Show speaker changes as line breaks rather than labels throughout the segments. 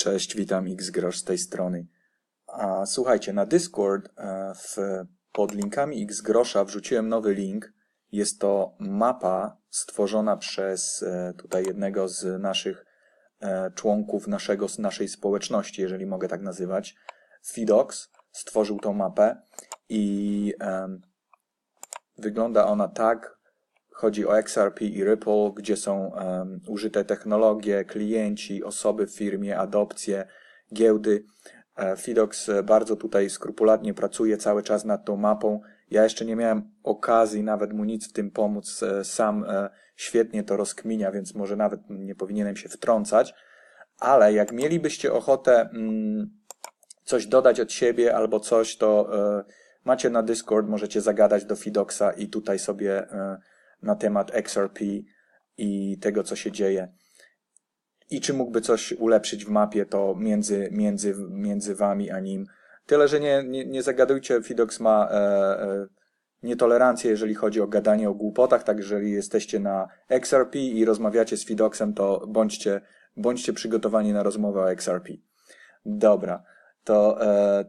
Cześć, witam Xgrosz z tej strony. A słuchajcie, na Discord e, w, pod linkami Xgrosza wrzuciłem nowy link. Jest to mapa stworzona przez e, tutaj jednego z naszych e, członków naszego, naszej społeczności, jeżeli mogę tak nazywać. Fidox stworzył tą mapę i wygląda ona tak, Chodzi o XRP i Ripple, gdzie są um, użyte technologie, klienci, osoby w firmie, adopcje, giełdy. E, Fidox e, bardzo tutaj skrupulatnie pracuje cały czas nad tą mapą. Ja jeszcze nie miałem okazji nawet mu nic w tym pomóc. E, sam świetnie to rozkminia, więc może nawet nie powinienem się wtrącać. Ale jak mielibyście ochotę mm, coś dodać od siebie albo coś, to macie na Discord, możecie zagadać do Fidoxa i tutaj sobie na temat XRP i tego, co się dzieje. I czy mógłby coś ulepszyć w mapie, to między, między, między wami a nim. Tyle, że nie, nie, nie zagadujcie, Fidox ma e, e, nietolerancję, jeżeli chodzi o gadanie o głupotach, tak jeżeli jesteście na XRP i rozmawiacie z Fidoxem, to bądźcie, bądźcie przygotowani na rozmowę o XRP. Dobra, to, e,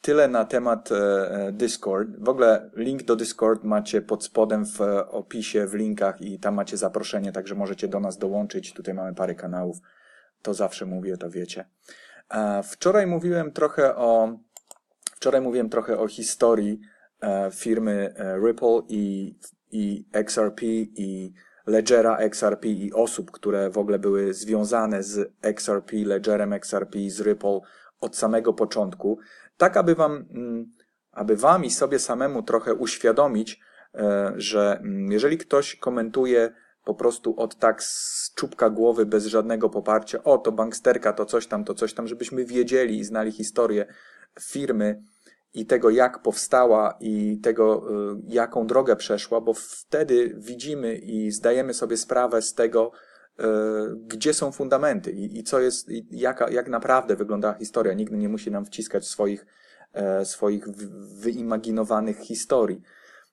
Tyle na temat e, e, Discord. W ogóle link do Discord macie pod spodem w e, opisie, w linkach i tam macie zaproszenie, także możecie do nas dołączyć. Tutaj mamy parę kanałów. To zawsze mówię, to wiecie. Wczoraj mówiłem trochę o, wczoraj mówiłem trochę o historii firmy Ripple i, i XRP i Ledgera XRP i osób, które w ogóle były związane z XRP, Ledgerem XRP, z Ripple od samego początku tak aby wam, mm, aby wam i sobie samemu trochę uświadomić, e, że mm, jeżeli ktoś komentuje po prostu od tak z czubka głowy, bez żadnego poparcia, o to banksterka, to coś tam, to coś tam, żebyśmy wiedzieli i znali historię firmy i tego, jak powstała i tego, e, jaką drogę przeszła, bo wtedy widzimy i zdajemy sobie sprawę z tego, E, gdzie są fundamenty i, i co jest, i jaka, jak naprawdę wygląda historia. nikt nie musi nam wciskać swoich, e, swoich wyimaginowanych historii.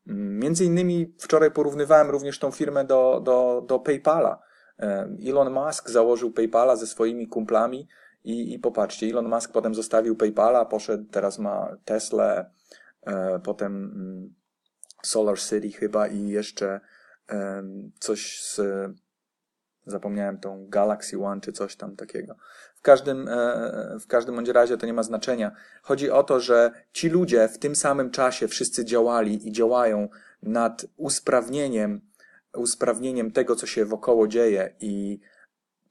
Mm, między innymi wczoraj porównywałem również tą firmę do, do, do PayPala. E, Elon Musk założył PayPala ze swoimi kumplami i, i popatrzcie, Elon Musk potem zostawił PayPala, poszedł, teraz ma Tesla, potem mm, Solar City chyba i jeszcze coś z Zapomniałem tą Galaxy One czy coś tam takiego. W każdym, e, w każdym bądź razie to nie ma znaczenia. Chodzi o to, że ci ludzie w tym samym czasie wszyscy działali i działają nad usprawnieniem, usprawnieniem tego, co się wokoło dzieje i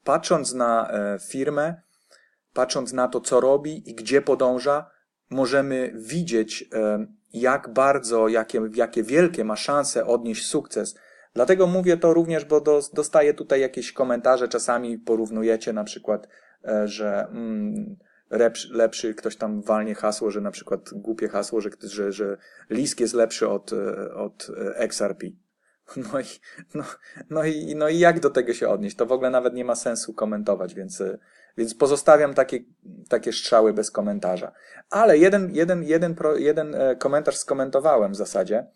patrząc na e, firmę, patrząc na to, co robi i gdzie podąża, możemy widzieć, e, jak bardzo, jakie, jakie wielkie ma szanse odnieść sukces Dlatego mówię to również, bo dostaję tutaj jakieś komentarze, czasami porównujecie na przykład, e, że mm, lepszy, lepszy, ktoś tam walnie hasło, że na przykład głupie hasło, że, że, że Lisk jest lepszy od, e, od e, XRP. No i, no, no, i, no i jak do tego się odnieść? To w ogóle nawet nie ma sensu komentować, więc, więc pozostawiam takie, takie strzały bez komentarza. Ale jeden, jeden, jeden, pro, jeden komentarz skomentowałem w zasadzie,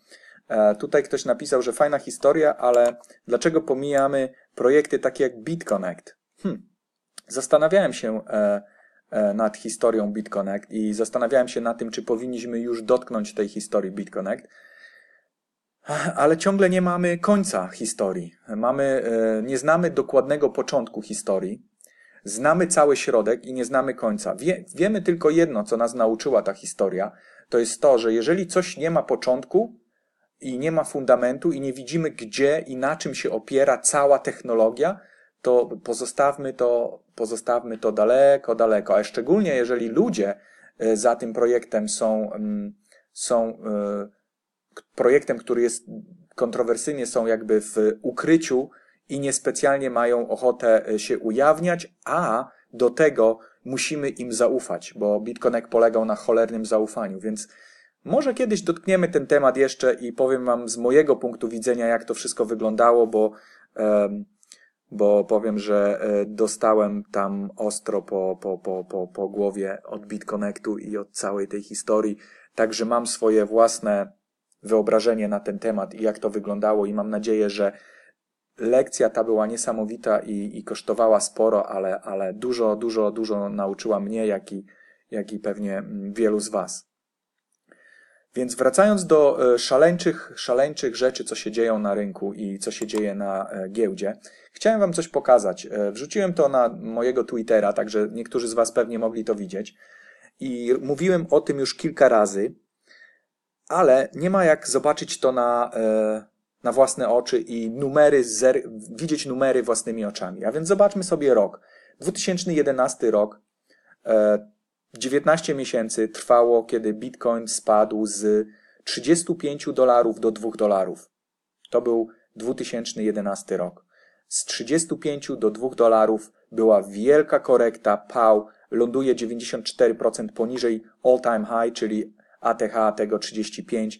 E, tutaj ktoś napisał, że fajna historia, ale dlaczego pomijamy projekty takie jak BitConnect? Hmm. Zastanawiałem się e, e, nad historią BitConnect i zastanawiałem się nad tym, czy powinniśmy już dotknąć tej historii BitConnect, ale ciągle nie mamy końca historii. Mamy, nie znamy dokładnego początku historii. Znamy cały środek i nie znamy końca. Wie, wiemy tylko jedno, co nas nauczyła ta historia. To jest to, że jeżeli coś nie ma początku, i nie ma fundamentu i nie widzimy, gdzie i na czym się opiera cała technologia, to pozostawmy to, pozostawmy to daleko, daleko. A szczególnie jeżeli ludzie e, za tym projektem są, mm, są e, projektem, który jest kontrowersyjnie, są jakby w ukryciu i niespecjalnie mają ochotę e, się ujawniać, a do tego musimy im zaufać, bo BitConnect polegał na cholernym zaufaniu, więc może kiedyś dotkniemy ten temat jeszcze i powiem Wam z mojego punktu widzenia, jak to wszystko wyglądało, bo, bo powiem, że e, dostałem tam ostro po, po, po, po, po głowie od BitConnectu i od całej tej historii. Także mam swoje własne wyobrażenie na ten temat i jak to wyglądało, i mam nadzieję, że lekcja ta była niesamowita i, i kosztowała sporo, ale, ale dużo, dużo, dużo nauczyła mnie, jak i, jak i pewnie mm, wielu z Was. Więc wracając do e, szaleńczych, szaleńczych rzeczy, co się dzieją na rynku i co się dzieje na e, giełdzie, chciałem Wam coś pokazać. E, wrzuciłem to na mojego Twittera, także niektórzy z Was pewnie mogli to widzieć. I mówiłem o tym już kilka razy, ale nie ma jak zobaczyć to na, na własne oczy i numery zer- widzieć numery własnymi oczami. A więc zobaczmy sobie rok. 2011 rok 19 miesięcy trwało, kiedy bitcoin spadł z 35 dolarów do 2 dolarów. To był 2011 rok. Z 35 do 2 dolarów była wielka korekta, pał, ląduje 94% poniżej all-time high, czyli ATH tego 35,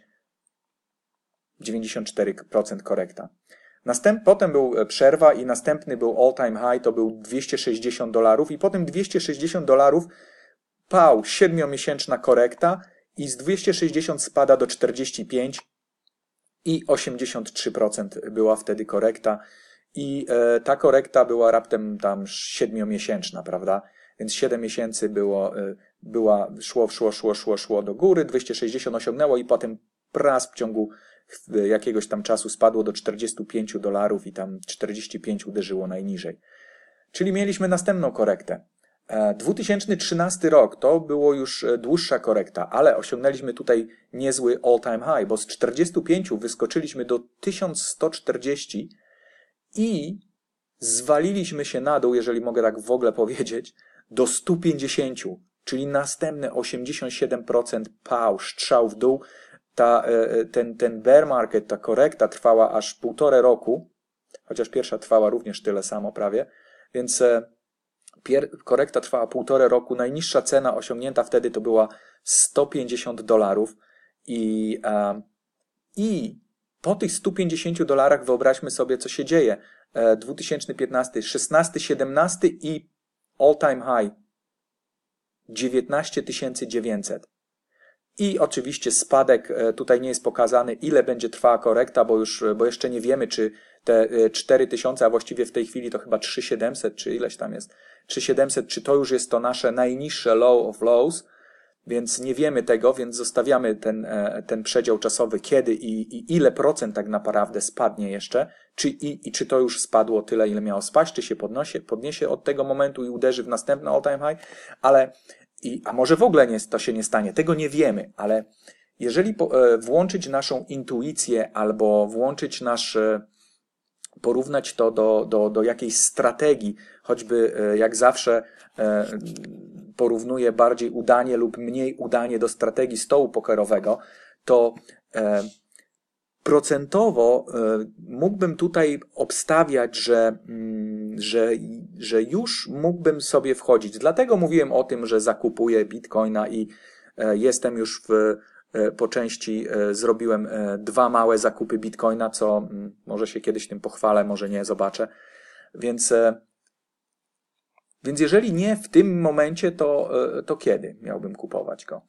94% korekta. Następ, potem był e, przerwa i następny był all-time high, to był 260 dolarów i potem 260 dolarów pał, siedmiomiesięczna korekta i z 260 spada do 45 i 83% była wtedy korekta i e, ta korekta była raptem tam siedmiomiesięczna, prawda? Więc 7 miesięcy było, e, była, szło, szło, szło, szło, szło do góry, 260 osiągnęło i potem pras w ciągu e, jakiegoś tam czasu spadło do 45 dolarów i tam 45 uderzyło najniżej. Czyli mieliśmy następną korektę. 2013 e, rok to było już e, dłuższa korekta, ale osiągnęliśmy tutaj niezły all-time high, bo z 45 wyskoczyliśmy do 1140 i zwaliliśmy się na dół, jeżeli mogę tak w ogóle powiedzieć, do 150, czyli następne 87% pał, strzał w dół. Ta, e, ten, ten bear market, ta korekta trwała aż półtore roku, chociaż pierwsza trwała również tyle samo prawie, więc korekta trwała półtora roku. Najniższa cena osiągnięta wtedy to była 150 dolarów. I, e, I po tych 150 dolarach wyobraźmy sobie, co się dzieje. E, 2015, 16, 17 i all time high 19 900. I oczywiście spadek e, tutaj nie jest pokazany, ile będzie trwała korekta, bo, już, bo jeszcze nie wiemy, czy te 4000, e, a właściwie w tej chwili to chyba 3700, czy ileś tam jest, 3700, czy to już jest to nasze najniższe low of lows, więc nie wiemy tego, więc zostawiamy ten, e, ten przedział czasowy, kiedy i, i ile procent tak naprawdę spadnie jeszcze, czy, i, i czy to już spadło tyle, ile miało spaść, czy się podnosi, podniesie od tego momentu i uderzy w następny all-time high, ale i, a może w ogóle nie, to się nie stanie, tego nie wiemy, ale jeżeli po, e, włączyć naszą intuicję albo włączyć nasz, e, porównać to do, do, do jakiejś strategii, choćby e, jak zawsze e, porównuję bardziej udanie lub mniej udanie do strategii stołu pokerowego, to e, procentowo e, mógłbym tutaj obstawiać, że. Mm, że, że już mógłbym sobie wchodzić. Dlatego mówiłem o tym, że zakupuję bitcoina i e, jestem już w, e, po części e, zrobiłem dwa małe zakupy bitcoina, co może się kiedyś tym pochwalę, może nie, zobaczę. Więc, więc jeżeli nie w tym momencie, to, to kiedy miałbym kupować go?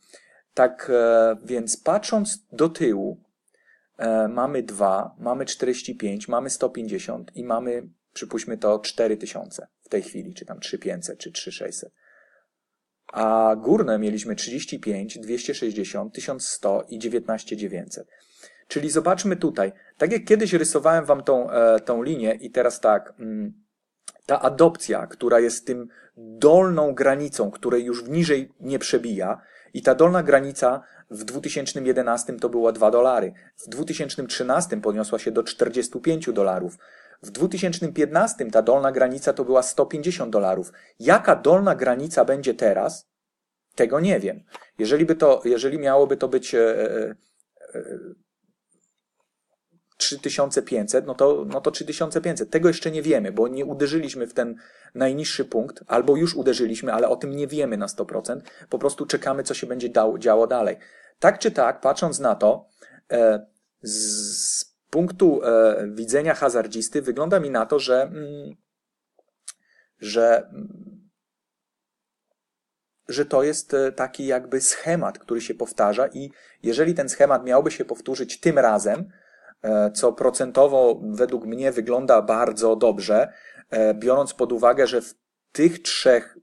Tak więc patrząc do tyłu, mamy 2, mamy 45, mamy 150 i mamy przypuśćmy to 4000 w tej chwili, czy tam 3500, czy 3600. A górne mieliśmy 35, 260, 1100 i 19900. Czyli zobaczmy tutaj, tak jak kiedyś rysowałem wam tą, e, tą linię i teraz tak, mm, ta adopcja, która jest tym dolną granicą, której już niżej nie przebija i ta dolna granica w 2011 to była 2 dolary, w 2013 podniosła się do 45 dolarów, w 2015 ta dolna granica to była 150 dolarów. Jaka dolna granica będzie teraz? Tego nie wiem. Jeżeli, by to, jeżeli miałoby to być e, e, 3500, e, no to, no to 3500. Tego jeszcze nie wiemy, bo nie uderzyliśmy w ten najniższy punkt, albo już uderzyliśmy, ale o tym nie wiemy na 100%. Po prostu czekamy, co się będzie dało, działo dalej. Tak czy tak, patrząc na to, e, z punktu e, widzenia hazardzisty wygląda mi na to, że, mm, że, mm, że to jest e, taki jakby schemat, który się powtarza i jeżeli ten schemat miałby się powtórzyć tym razem, e, co procentowo według mnie wygląda bardzo dobrze, biorąc pod uwagę, że w tych trzech,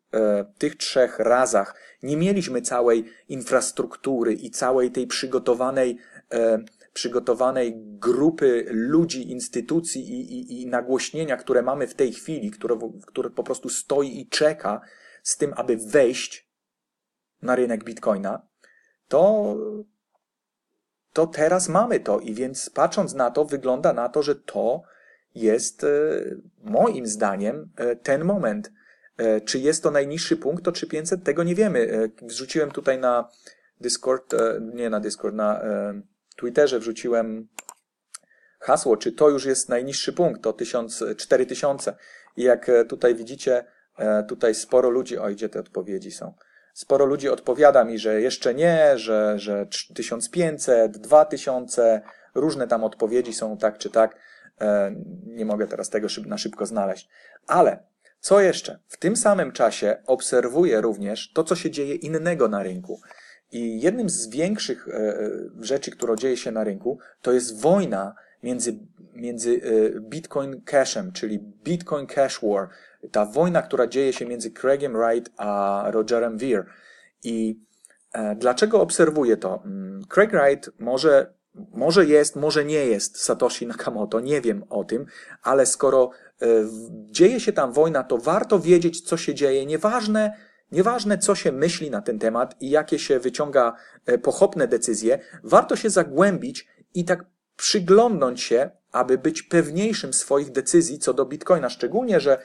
tych trzech razach nie mieliśmy całej infrastruktury i całej tej przygotowanej przygotowanej grupy ludzi, instytucji i, i, i nagłośnienia, które mamy w tej chwili, które, które po prostu stoi i czeka z tym, aby wejść na rynek bitcoina, to, to teraz mamy to. I więc patrząc na to, wygląda na to, że to jest e, moim zdaniem e, ten moment. E, czy jest to najniższy punkt, to czy 500, tego nie wiemy. Wrzuciłem tutaj na Discord, nie na Discord, na Twitterze wrzuciłem hasło, czy to już jest najniższy punkt, to 1000, 4000. I jak e, tutaj widzicie, e, tutaj sporo ludzi, o gdzie te odpowiedzi są, sporo ludzi odpowiada mi, że jeszcze nie, że, że 1500, 2000, różne tam odpowiedzi są tak czy tak. E, nie mogę teraz tego na szybko znaleźć. Ale co jeszcze? W tym samym czasie obserwuję również to, co się dzieje innego na rynku. I jednym z większych e, e, rzeczy, które dzieje się na rynku, to jest wojna między, między e, Bitcoin Cashem, czyli Bitcoin Cash War. Ta wojna, która dzieje się między Craigiem Wright a Rogerem Veer. I dlaczego obserwuję to? Mm, Craig Wright może, może jest, może nie jest Satoshi Nakamoto, nie wiem o tym, ale skoro dzieje się tam wojna, to warto wiedzieć, co się dzieje. Nieważne, Nieważne, co się myśli na ten temat i jakie się wyciąga e, pochopne decyzje, warto się zagłębić i tak przyglądnąć się, aby być pewniejszym swoich decyzji co do bitcoina. Szczególnie, że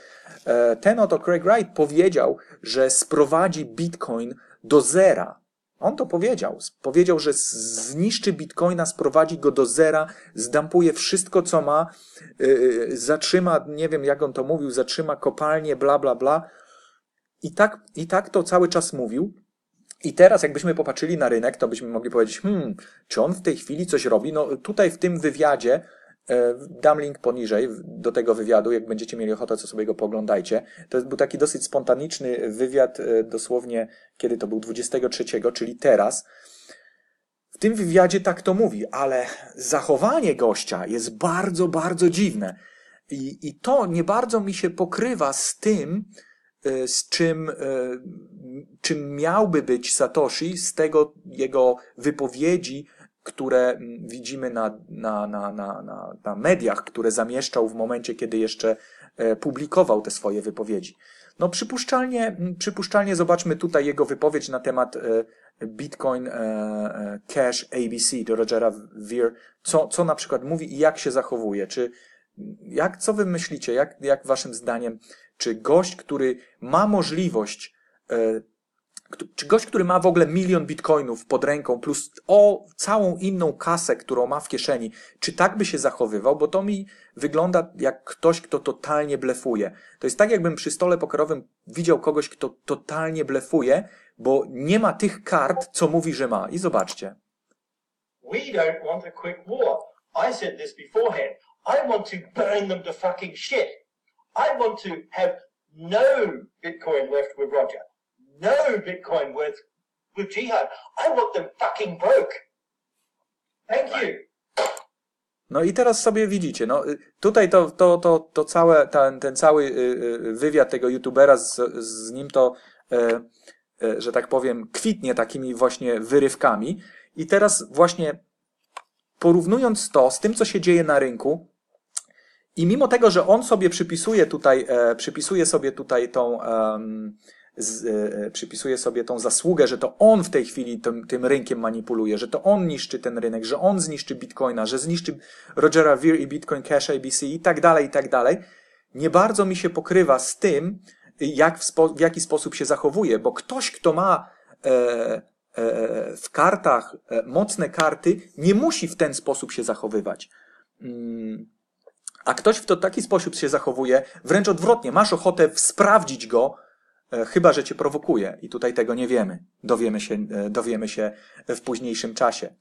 e, ten oto Craig Wright powiedział, że sprowadzi bitcoin do zera. On to powiedział. Powiedział, że zniszczy bitcoina, sprowadzi go do zera, zdampuje wszystko, co ma, y, y, zatrzyma, nie wiem jak on to mówił, zatrzyma kopalnie, bla, bla, bla. I tak, I tak to cały czas mówił. I teraz, jakbyśmy popatrzyli na rynek, to byśmy mogli powiedzieć, hmm, czy on w tej chwili coś robi? No tutaj w tym wywiadzie, e, Dam link poniżej do tego wywiadu, jak będziecie mieli ochotę, co sobie go poglądajcie. To był taki dosyć spontaniczny wywiad, e, dosłownie kiedy to był 23, czyli teraz. W tym wywiadzie tak to mówi, ale zachowanie gościa jest bardzo, bardzo dziwne. I, i to nie bardzo mi się pokrywa z tym, E, z czym, e, czym miałby być Satoshi, z tego jego wypowiedzi, które mm, widzimy na, na, na, na, na, na mediach, które zamieszczał w momencie, kiedy jeszcze e, publikował te swoje wypowiedzi. No, przypuszczalnie, mm, przypuszczalnie zobaczmy tutaj jego wypowiedź na temat Bitcoin Cash ABC do Rogera Veer, co, co na przykład mówi i jak się zachowuje. Czy, jak, co wy myślicie, jak, jak waszym zdaniem czy gość, który ma możliwość, e, czy gość, który ma w ogóle milion bitcoinów pod ręką, plus o całą inną kasę, którą ma w kieszeni, czy tak by się zachowywał, bo to mi wygląda jak ktoś, kto totalnie blefuje. To jest tak, jakbym przy stole pokerowym widział kogoś, kto totalnie blefuje, bo nie ma tych kart, co mówi, że ma. I zobaczcie. We don't want a quick war. I said this beforehand. I want to burn them to fucking shit. I want to have no Bitcoin left with Roger, no Bitcoin worth with Jihad. I want them fucking broke. Thank you. No i teraz sobie widzicie, no y, tutaj to, to, to, to całe, ten, ten cały y, y, wywiad tego youtubera z, z nim to, e, e, że tak powiem, kwitnie takimi właśnie wyrywkami. I teraz właśnie porównując to z tym, co się dzieje na rynku, i mimo tego, że on sobie przypisuje tutaj, e, przypisuje sobie tutaj tą, e, z, e, przypisuje sobie tą zasługę, że to on w tej chwili tym, tym, rynkiem manipuluje, że to on niszczy ten rynek, że on zniszczy Bitcoina, że zniszczy Rogera Veer i Bitcoin Cash ABC i tak dalej, i tak dalej, nie bardzo mi się pokrywa z tym, jak w, spo, w jaki sposób się zachowuje, bo ktoś, kto ma e, e, w kartach e, mocne karty, nie musi w ten sposób się zachowywać. Mm a ktoś w to taki sposób się zachowuje, wręcz odwrotnie, masz ochotę sprawdzić go, e, chyba że cię prowokuje. I tutaj tego nie wiemy. Dowiemy się, e, dowiemy się w późniejszym czasie.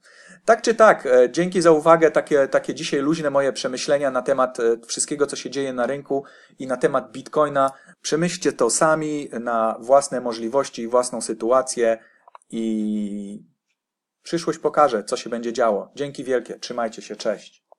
Tak czy tak, e, dzięki za uwagę. Takie, takie dzisiaj luźne moje przemyślenia na temat wszystkiego, co się dzieje na rynku i na temat bitcoina. Przemyślcie to sami na własne możliwości i własną sytuację i przyszłość pokaże, co się będzie działo. Dzięki wielkie. Trzymajcie się. Cześć.